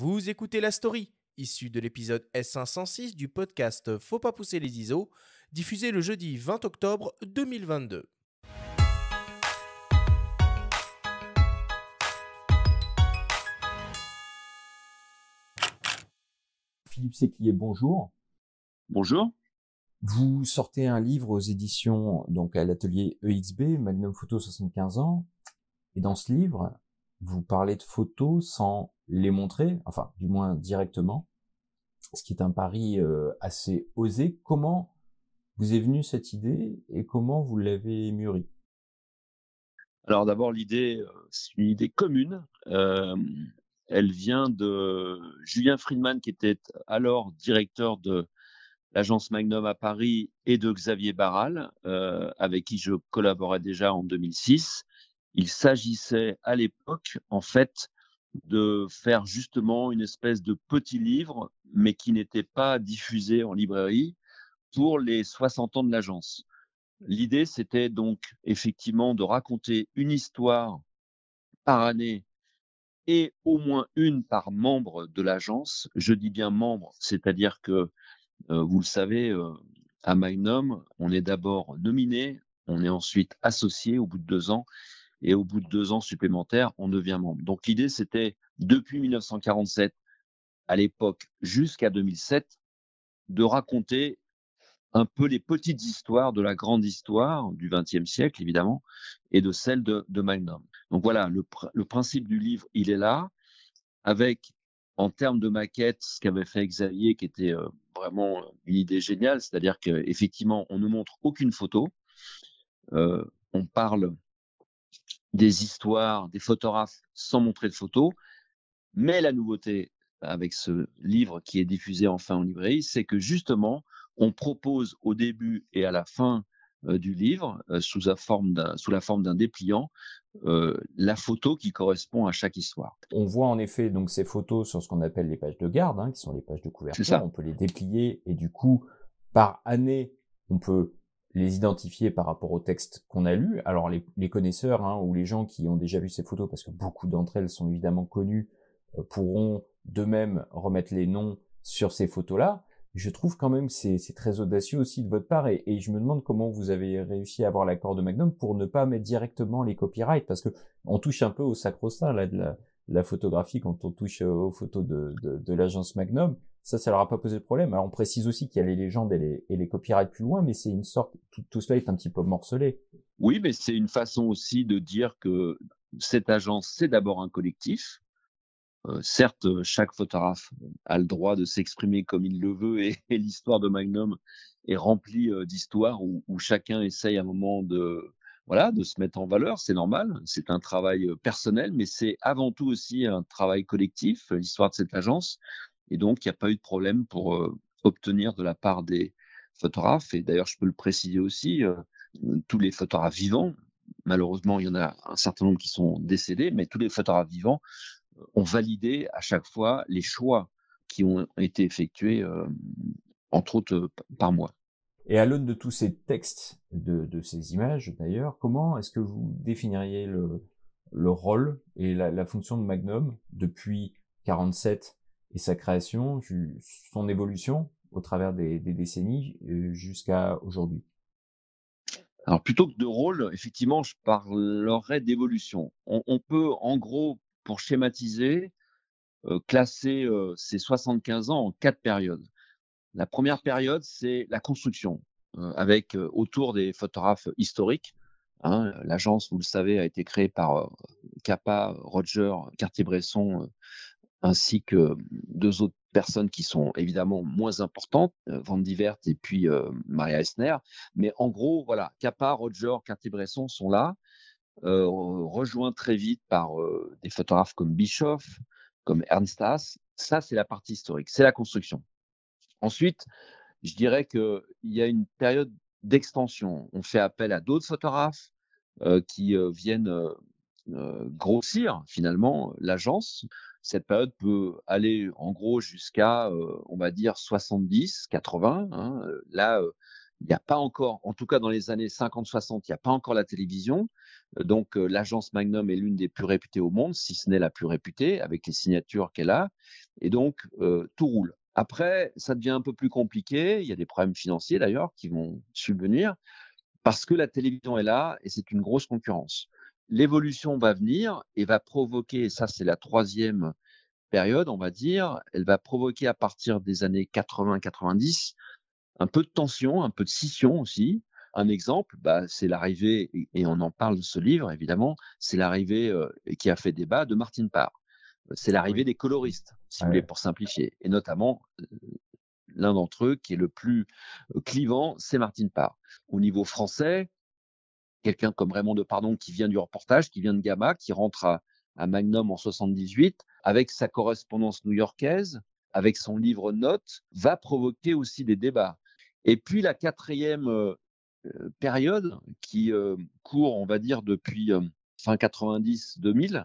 Vous écoutez la story, issue de l'épisode S506 du podcast Faut pas pousser les ISO, diffusé le jeudi 20 octobre 2022. Philippe Séquillier, bonjour. Bonjour. Vous sortez un livre aux éditions, donc à l'atelier EXB, Magnum Photo 75 ans. Et dans ce livre, vous parler de photos sans les montrer, enfin du moins directement, ce qui est un pari euh, assez osé. Comment vous est venue cette idée et comment vous l'avez mûrie Alors d'abord l'idée, euh, c'est une idée commune. Euh, elle vient de Julien Friedman qui était alors directeur de l'agence Magnum à Paris et de Xavier Barral, avec qui je collaborais déjà en 2006. Il s'agissait à l'époque, en fait, de faire justement une espèce de petit livre, mais qui n'était pas diffusé en librairie pour les 60 ans de l'agence. L'idée, c'était donc effectivement de raconter une histoire par année et au moins une par membre de l'agence. Je dis bien membre, c'est-à-dire que, euh, vous le savez, euh, à Magnum, on est d'abord nominé, on est ensuite associé au bout de deux ans, et au bout de deux ans supplémentaires, on devient membre. Donc l'idée, c'était depuis 1947, à l'époque, jusqu'à 2007, de raconter un peu les petites histoires de la grande histoire du XXe siècle, évidemment, et de celle de, Magnum. Donc voilà, le, principe du livre, il est là, avec, en termes de maquette, ce qu'avait fait Xavier, qui était euh, vraiment une idée géniale, c'est-à-dire qu'effectivement, on ne montre aucune photo, euh, on parle des histoires, des photographes sans montrer de photos. Mais la nouveauté avec ce livre qui est diffusé enfin en librairie, c'est que justement, on propose au début et à la fin euh, du livre, euh, sous, la forme d'un dépliant, euh, la photo qui correspond à chaque histoire. On voit en effet donc ces photos sur ce qu'on appelle les pages de garde, hein, qui sont les pages de couverture. On peut les déplier et du coup, par année, on peut les identifier par rapport au texte qu'on a lu. Alors les, connaisseurs hein, ou les gens qui ont déjà vu ces photos, parce que beaucoup d'entre elles sont évidemment connues, euh, pourront de même remettre les noms sur ces photos-là. Je trouve quand même c'est c'est très audacieux aussi de votre part et, je me demande comment vous avez réussi à avoir l'accord de Magnum pour ne pas mettre directement les copyrights parce que on touche un peu au sacro-saint de la, photographie quand on touche euh, aux photos de l'agence Magnum ça, ça leur a pas posé de problème. Alors on précise aussi qu'il y a les légendes et les, copyrights plus loin, mais c'est une sorte, tout, cela est un petit peu morcelé. Oui, mais c'est une façon aussi de dire que cette agence, c'est d'abord un collectif. Euh, certes, chaque photographe a le droit de s'exprimer comme il le veut et, l'histoire de Magnum est remplie euh, d'histoires où, où, chacun essaye à un moment de, voilà, de se mettre en valeur, c'est normal. C'est un travail euh, personnel, mais c'est avant tout aussi un travail collectif, l'histoire de cette agence. Et donc, il n'y a pas eu de problème pour euh, obtenir de la part des photographes, et d'ailleurs, je peux le préciser aussi, euh, tous les photographes vivants, malheureusement, il y en a un certain nombre qui sont décédés, mais tous les photographes vivants euh, ont validé à chaque fois les choix qui ont été effectués, entre autres par moi. Et à l'aune de tous ces textes, de, ces images d'ailleurs, comment est-ce que vous définiriez le, rôle et la, la, fonction de Magnum depuis 47 et sa création, son évolution au travers des, décennies euh, jusqu'à aujourd'hui Alors plutôt que de rôle, effectivement, je parlerai d'évolution. On, peut, en gros, pour schématiser, euh, classer euh, ces 75 ans en quatre périodes. La première période, c'est la construction, avec autour des photographes historiques. Hein. L'agence, vous le savez, a été créée par Capa, Roger, Cartier-Bresson ainsi que deux autres personnes qui sont évidemment moins importantes, euh, Van et puis euh, Maria Esner. Mais en gros, voilà, Capa, Roger, Cartier-Bresson sont là, euh, rejoints très vite par des photographes comme Bischoff, comme Ernst Haas. Ça, c'est la partie historique, c'est la construction. Ensuite, je dirais qu'il y a une période d'extension. On fait appel à d'autres photographes qui viennent euh, grossir finalement l'agence. Cette période peut aller en gros jusqu'à, euh, on va dire, 70, 80. Hein, euh, là, il n'y a pas encore, en tout cas dans les années 50-60, il n'y a pas encore la télévision. Donc l'agence Magnum est l'une des plus réputées au monde, si ce n'est la plus réputée, avec les signatures qu'elle a. Et donc, tout roule. Après, ça devient un peu plus compliqué. Il y a des problèmes financiers d'ailleurs qui vont subvenir parce que la télévision est là et c'est une grosse concurrence. L'évolution va venir et va provoquer, ça c'est la troisième période, on va dire, elle va provoquer à partir des années 80-90 un peu de tension, un peu de scission aussi. Un exemple, bah, c'est l'arrivée, et on en parle de ce livre évidemment, c'est l'arrivée euh, qui a fait débat de Martine Parr. C'est l'arrivée des coloristes, si vous voulez, pour simplifier. Et notamment, euh, l'un d'entre eux qui est le plus euh, clivant, c'est Martine Parr. Au niveau français, quelqu'un comme Raymond pardon qui vient du reportage, qui vient de Gamma, qui rentre à, Magnum en 78, avec sa correspondance new-yorkaise, avec son livre Notes, va provoquer aussi des débats. Et puis la quatrième euh, euh, période qui euh, court, on va dire, depuis fin 90-2000,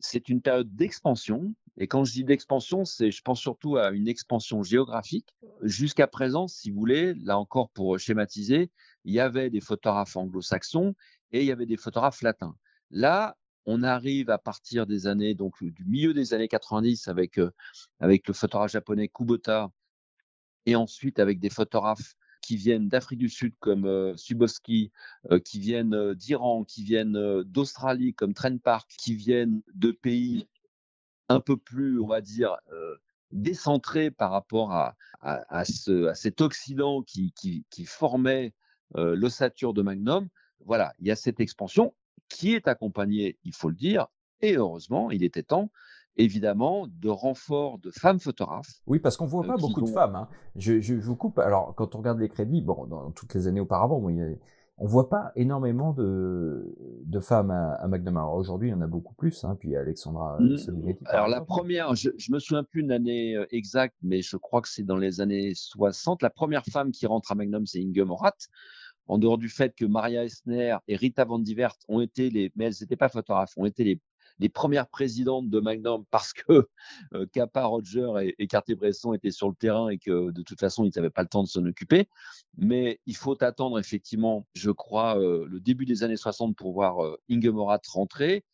c'est une période d'expansion. Et quand je dis d'expansion, c'est, je pense surtout à une expansion géographique. Jusqu'à présent, si vous voulez, là encore pour schématiser, il y avait des photographes anglo-saxons et il y avait des photographes latins. Là, on arrive à partir des années, donc euh, du milieu des années 90 avec, euh, avec le photographe japonais Kubota et ensuite avec des photographes qui viennent d'Afrique du Sud comme euh, Suboski, qui viennent d'Iran, qui viennent d'Australie comme Trent Park, qui viennent de pays un peu plus, on va dire, décentrés par rapport à, à, ce, à cet Occident qui, qui formait euh, l'ossature de Magnum. Voilà, il y a cette expansion qui est accompagnée, il faut le dire, et heureusement, il était temps, évidemment, de renfort de femmes photographes. Oui, parce qu'on ne voit euh, pas beaucoup de femmes. Hein. Je, vous coupe. Alors, quand on regarde les crédits, bon, dans toutes les années auparavant, bon, on voit pas énormément de, femmes à, Magnum. aujourd'hui, il y en a beaucoup plus. Hein. puis Alexandra mmh. Alors la première, je, ne me souviens plus d'une année euh, exacte, mais je crois que c'est dans les années 60. La première femme qui rentre à Magnum, c'est Inge Morat, en dehors du fait que Maria Esner et Rita Van ont été les, mais elles n'étaient pas photographes, ont été les, premières présidentes de Magnum parce que euh, Roger et, Cartier-Bresson étaient sur le terrain et que de toute façon, ils n'avaient pas le temps de s'en occuper. Mais il faut attendre effectivement, je crois, euh, le début des années 60 pour voir euh, Ingemorat rentrer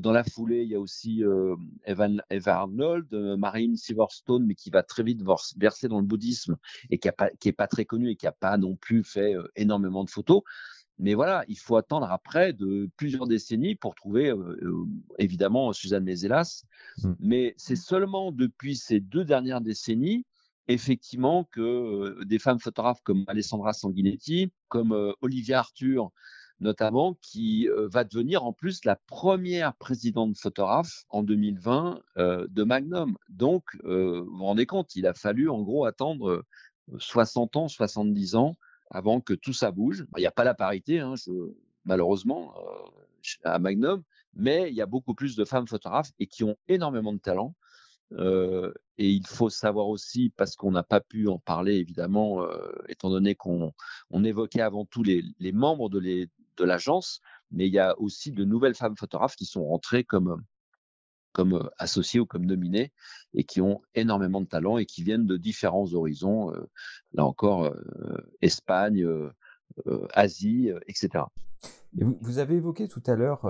dans la foulée, il y a aussi Evan, Eva Arnold, Marine Silverstone, mais qui va très vite verser dans le bouddhisme et qui n'est pas, très connue et qui n'a pas non plus fait énormément de photos. Mais voilà, il faut attendre après de plusieurs décennies pour trouver évidemment Suzanne Meselas. Mmh. Mais c'est seulement depuis ces deux dernières décennies, effectivement, que des femmes photographes comme Alessandra Sanguinetti, comme Olivia Arthur, notamment, qui euh, va devenir en plus la première présidente photographe en 2020 euh, de Magnum. Donc, euh, vous vous rendez compte, il a fallu en gros attendre 60 ans, 70 ans avant que tout ça bouge. Il n'y a pas la parité, hein, malheureusement, à Magnum, mais il y a beaucoup plus de femmes photographes et qui ont énormément de talent. et il faut savoir aussi, parce qu'on n'a pas pu en parler évidemment, étant donné qu'on évoquait avant tout les, les membres de, les, de l'agence, mais il y a aussi de nouvelles femmes photographes qui sont rentrées comme, euh, comme euh, associées ou comme nominées et qui ont énormément de talent et qui viennent de différents horizons, euh, là encore, Espagne, Asie, etc. Et vous, vous, avez évoqué tout à l'heure,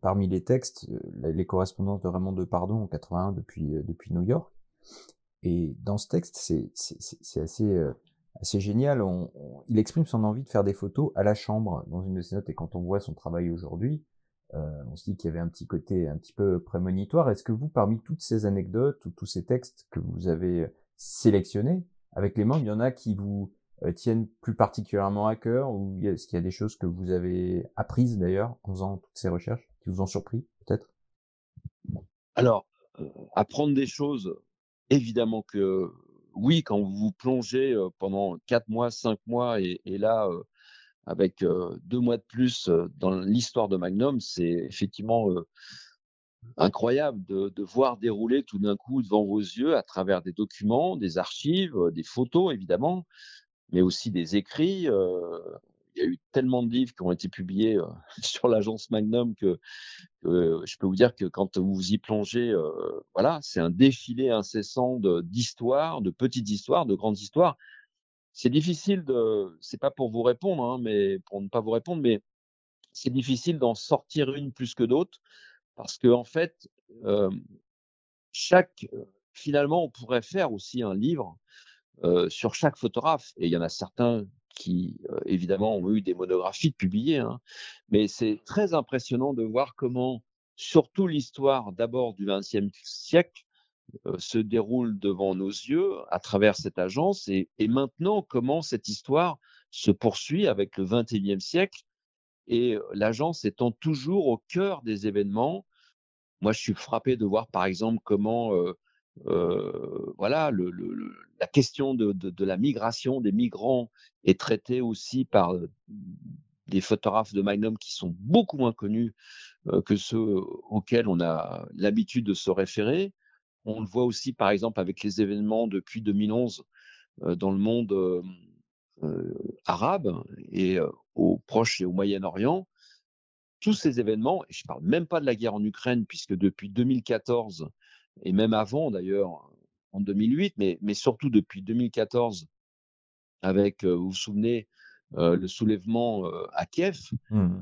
parmi les textes, les correspondances de Raymond Depardon en 81 depuis, depuis New York. Et dans ce texte, c'est assez c'est génial, il exprime son envie de faire des photos à la chambre dans une de ses notes, et quand on voit son travail aujourd'hui, euh, on se dit qu'il y avait un petit côté un petit peu prémonitoire. Est-ce que vous, parmi toutes ces anecdotes ou tous ces textes que vous avez sélectionnés avec les membres, il y en a qui vous euh, tiennent plus particulièrement à cœur ou est-ce qu'il y a des choses que vous avez apprises d'ailleurs en faisant toutes ces recherches qui vous ont surpris peut-être Alors, euh, apprendre des choses, évidemment que oui, quand vous vous plongez pendant 4 mois, 5 mois, et, là, avec deux mois de plus dans l'histoire de Magnum, c'est effectivement incroyable de, voir dérouler tout d'un coup devant vos yeux, à travers des documents, des archives, des photos évidemment, mais aussi des écrits il y a eu tellement de livres qui ont été publiés euh, sur l'agence Magnum que, euh, je peux vous dire que quand vous vous y plongez, euh, voilà, c'est un défilé incessant d'histoires, de, petites histoires, de grandes histoires. C'est difficile de, c'est pas pour vous répondre, hein, mais pour ne pas vous répondre, mais c'est difficile d'en sortir une plus que d'autres parce que en fait, chaque, finalement, on pourrait faire aussi un livre. sur chaque photographe. Et il y en a certains qui euh, évidemment ont eu des monographies publiées. Hein. Mais c'est très impressionnant de voir comment, surtout l'histoire d'abord du XXe siècle, euh, se déroule devant nos yeux à travers cette agence et, maintenant comment cette histoire se poursuit avec le XXIe siècle et euh, l'agence étant toujours au cœur des événements. Moi, je suis frappé de voir par exemple comment voilà le la question de, la migration des migrants est traitée aussi par des photographes de Magnum qui sont beaucoup moins connus que ceux auxquels on a l'habitude de se référer. On le voit aussi, par exemple, avec les événements depuis 2011 dans le monde arabe et au Proche et au Moyen-Orient. Tous ces événements, et je ne parle même pas de la guerre en Ukraine, puisque depuis 2014, et même avant d'ailleurs, en 2008, mais, surtout depuis 2014, avec, euh, vous vous souvenez, euh, le soulèvement euh, à Kiev. Mmh.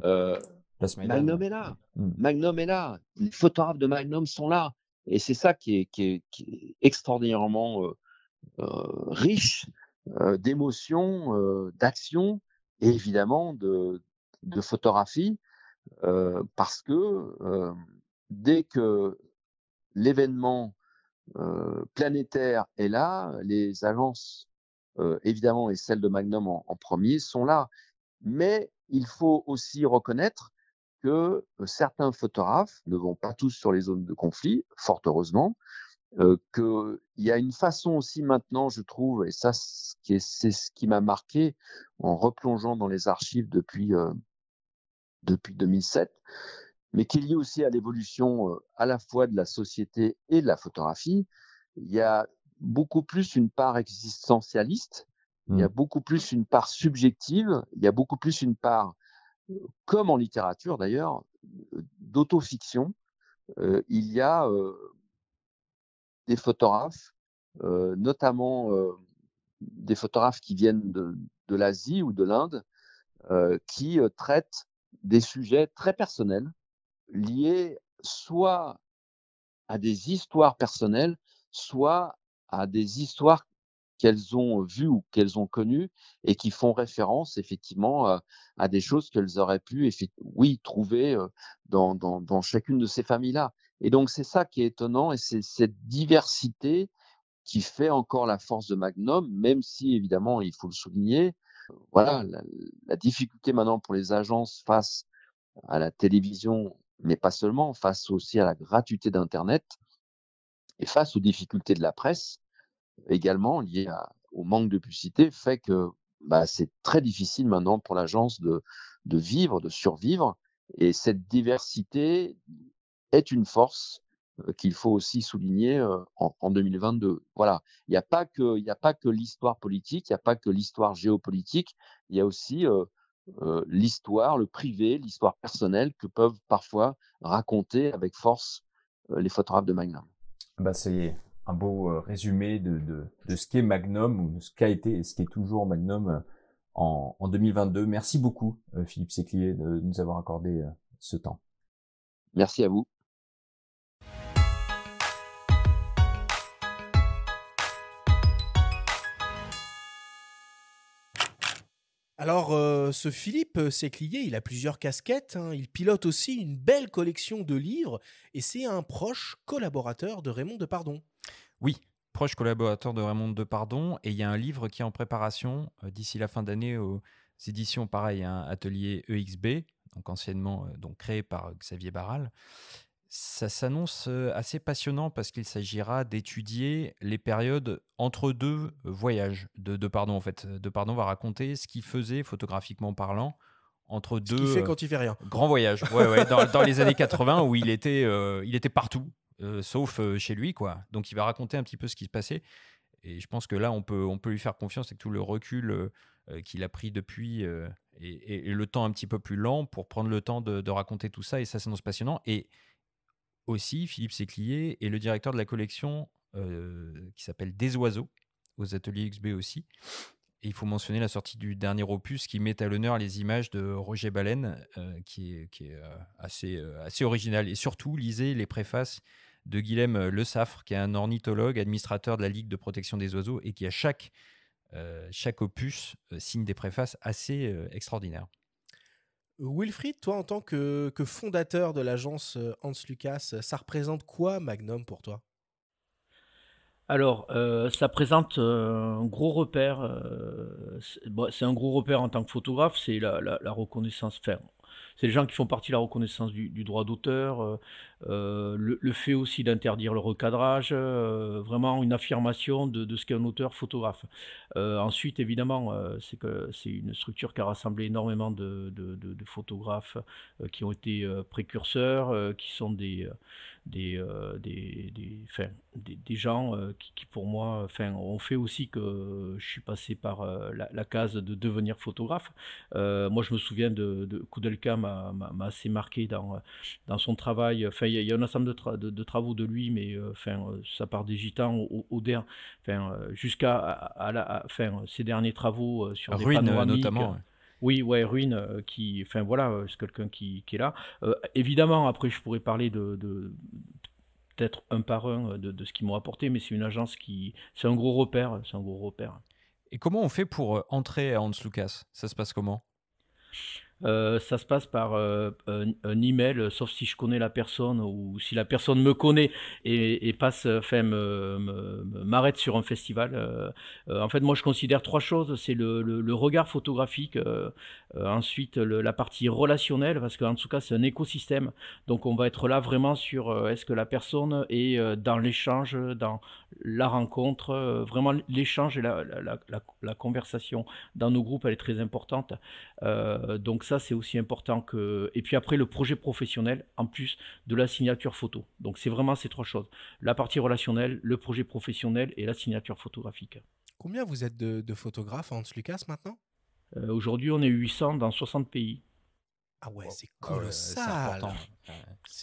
Magnum est là. Mmh. Mmh. Magnum est là. Les photographes de Magnum sont là. Et c'est ça qui est, extraordinairement riche d'émotions, d'actions et évidemment de, de photographie parce que dès que l'événement euh, planétaire est là, les agences, euh, évidemment, et celles de Magnum en, premier, sont là. Mais il faut aussi reconnaître que euh, certains photographes ne vont pas tous sur les zones de conflit, fort heureusement, qu'il y a une façon aussi maintenant, je trouve, et ça, c'est ce qui m'a marqué en replongeant dans les archives depuis, depuis 2007, mais qui est lié aussi à l'évolution euh, à la fois de la société et de la photographie. Il y a beaucoup plus une part existentialiste, il y a mmh. beaucoup plus une part subjective, il y a beaucoup plus une part, euh, comme en littérature d'ailleurs, euh, d'autofiction. il y a des photographes, notamment des photographes qui viennent de l'Asie ou de l'Inde, qui traitent des sujets très personnels, liées soit à des histoires personnelles, soit à des histoires qu'elles ont vues ou qu'elles ont connues et qui font référence effectivement euh, à, des choses qu'elles auraient pu, oui, trouver euh, dans, chacune de ces familles-là. Et donc c'est ça qui est étonnant et c'est cette diversité qui fait encore la force de Magnum, même si évidemment il faut le souligner, voilà la difficulté maintenant pour les agences face à la télévision mais pas seulement, face aussi à la gratuité d'Internet et face aux difficultés de la presse, également liées au manque de publicité, fait que bah, c'est très difficile maintenant pour l'agence de, de vivre, de survivre. Et cette diversité est une force euh, qu'il faut aussi souligner euh, en, 2022. Voilà, il n'y a pas que, il a pas que l'histoire politique, il n'y a pas que l'histoire géopolitique, il y a aussi euh, euh, l'histoire, le privé, l'histoire personnelle que peuvent parfois raconter avec force euh, les photographes de Magnum. Bah, c'est un beau euh, résumé de, de, de ce qu'est Magnum ou de ce qu'a été et ce qu'est toujours Magnum en, en 2022. Merci beaucoup, Philippe Séclier, de nous avoir accordé ce temps. Merci à vous. Alors, euh, ce Philippe euh, Séclier, il a plusieurs casquettes. Hein. Il pilote aussi une belle collection de livres et c'est un proche collaborateur de Raymond Depardon. Oui, proche collaborateur de Raymond Depardon. Et il y a un livre qui est en préparation euh, d'ici la fin d'année aux éditions, pareil, un hein, Atelier EXB, donc anciennement donc créé par Xavier Barral. Ça s'annonce assez passionnant parce qu'il s'agira d'étudier les périodes entre deux voyages de, de Pardon en fait. De Pardon va raconter ce qu'il faisait photographiquement parlant entre deux. fait quand Grands voyages. Ouais, dans, les années 80 où il était, il était partout sauf chez lui quoi. Donc il va raconter un petit peu ce qui se passait et je pense que là on peut on peut lui faire confiance avec tout le recul. qu'il a pris depuis et, le temps un petit peu plus lent pour prendre le temps de, de raconter tout ça et ça s'annonce passionnant et aussi Philippe Séclier est le directeur de la collection euh, qui s'appelle Des Oiseaux, aux ateliers XB aussi. Et il faut mentionner la sortie du dernier opus qui met à l'honneur les images de Roger Baleine, euh, qui est, euh, assez, assez original. Et surtout, lisez les préfaces de Guilhem Le Saffre, qui est un ornithologue, administrateur de la Ligue de protection des oiseaux, et qui à chaque, chaque opus signe des préfaces assez extraordinaires. Wilfried, toi, en tant que, fondateur de l'agence euh, Hans Lucas, euh, ça représente quoi Magnum pour toi alors, euh, ça présente un gros repère. c'est un gros repère en tant que photographe, c'est la, reconnaissance. ferme. C'est gens qui font partie de la reconnaissance du, droit d'auteur, euh, euh, le, fait aussi d'interdire le recadrage, euh, vraiment une affirmation de, ce qu'est un auteur photographe. ensuite, évidemment, c'est une structure qui a rassemblé énormément de photographes qui ont été précurseurs, qui sont des euh, des, des, des, des, des, gens euh, qui, pour moi, enfin, ont fait aussi que je suis passé par euh, la, case de devenir photographe. moi, je me souviens de, de Koudelka m'a, m'a assez marqué dans, dans son travail. Enfin, il y, a un ensemble de, travaux de lui, mais enfin, ça part des Gitans au, der, enfin, jusqu'à à, la, fin, ses derniers travaux sur des notamment. Oui, ouais, Ruin, euh, qui, enfin voilà, euh, c'est quelqu'un qui, est là. Euh, évidemment, après, je pourrais parler de, peut-être un par un de, ce qu'ils m'ont apporté, mais c'est une agence qui, c'est un gros repère, c'est un gros repère. Et comment on fait pour entrer à Hans Lucas Ça se passe comment euh, ça se passe par euh, un, email, euh, sauf si je connais la personne ou si la personne me connaît et, passe, enfin, m'arrête sur un festival. en fait, moi, je considère trois choses c'est le, regard photographique, ensuite la partie relationnelle, parce qu'en tout cas, c'est un écosystème. Donc, on va être là vraiment sur est-ce que la personne est dans l'échange, dans la rencontre, vraiment l'échange et la, la, la, conversation dans nos groupes, elle est très importante. donc, ça, c'est aussi important que. Et puis après, le projet professionnel, en plus de la signature photo. Donc, c'est vraiment ces trois choses la partie relationnelle, le projet professionnel et la signature photographique. Combien vous êtes de, photographes en Hans Lucas maintenant euh, Aujourd'hui, on est 800 dans 60 pays. Ah, oh, ah ouais, c'est colossal.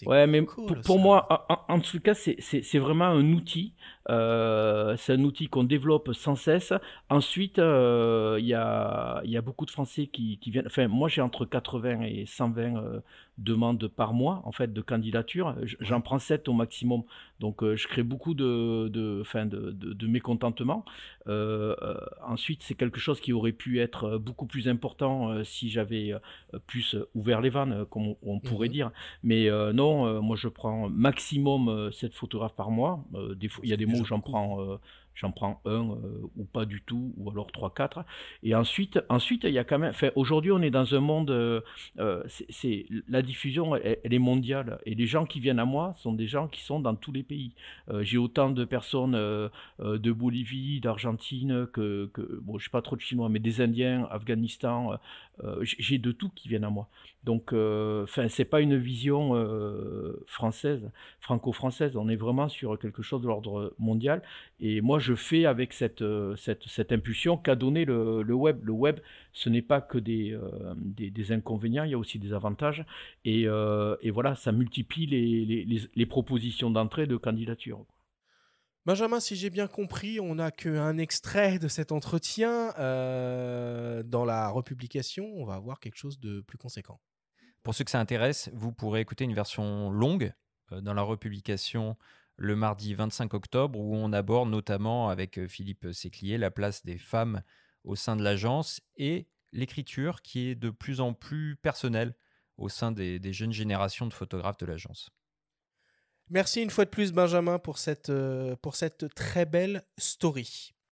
Ouais, mais pour, moi, en, tout cas, c'est vraiment un outil. Euh, c'est un outil qu'on développe sans cesse. Ensuite, euh, il y, a, beaucoup de Français qui, viennent. Enfin, moi, j'ai entre 80 et 120 euh, demandes par mois, en fait, de candidature. J'en prends 7 au maximum. Donc, je crée beaucoup de, de, mécontentement. ensuite, c'est quelque chose qui aurait pu être beaucoup plus important si j'avais plus ouvert les vannes, comme on pourrait mmh dire. Mais euh, non, euh, moi je prends maximum 7 euh, photographes par mois. il y a des mots où j'en prends, un ou pas du tout, ou alors 3-4. Et ensuite, ensuite, il y a quand même. aujourd'hui, on est dans un monde. la diffusion, elle, est mondiale. Et les gens qui viennent à moi sont des gens qui sont dans tous les pays. j'ai autant de personnes de Bolivie, d'Argentine, que, que. Bon, je ne suis pas trop de Chinois, mais des Indiens, Afghanistan, euh, j'ai de tout qui vient à moi. Donc, euh, ce n'est pas une vision euh, française, franco-française. On est vraiment sur quelque chose de l'ordre mondial. Et moi, je fais avec cette impulsion qu'a donné le, web. Le web, ce n'est pas que des, inconvénients. Il y a aussi des avantages. Et, voilà, ça multiplie les propositions d'entrée de candidature. Benjamin, si j'ai bien compris, on n'a qu'un extrait de cet entretien. Euh, dans la republication, on va avoir quelque chose de plus conséquent. Pour ceux que ça intéresse, vous pourrez écouter une version longue euh, dans la republication le mardi 25 octobre, où on aborde notamment avec euh, Philippe Séclier la place des femmes au sein de l'agence et l'écriture qui est de plus en plus personnelle au sein des jeunes générations de photographes de l'agence. Merci une fois de plus, Benjamin, pour cette, euh, pour cette très belle story.